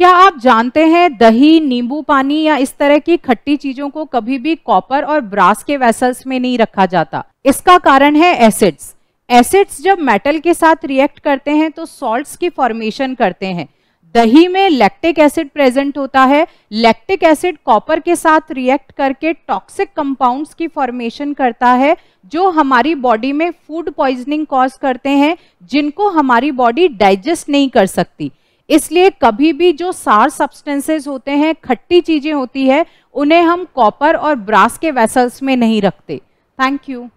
क्या आप जानते हैं दही नींबू पानी या इस तरह की खट्टी चीजों को कभी भी कॉपर और ब्रास के वेसल्स में नहीं रखा जाता इसका कारण है एसिड्स एसिड्स जब मेटल के साथ रिएक्ट करते हैं तो सॉल्ट्स की फॉर्मेशन करते हैं दही में लैक्टिक एसिड प्रेजेंट होता है लैक्टिक एसिड कॉपर के साथ रिएक्ट करके टॉक्सिक कंपाउंड्स की फॉर्मेशन करता है जो हमारी बॉडी में फूड पॉइजनिंग कॉज करते हैं जिनको हमारी बॉडी डाइजेस्ट नहीं कर सकती इसलिए कभी भी जो सार सब्सटेंसेस होते हैं खट्टी चीज़ें होती है उन्हें हम कॉपर और ब्रास के वेसल्स में नहीं रखते थैंक यू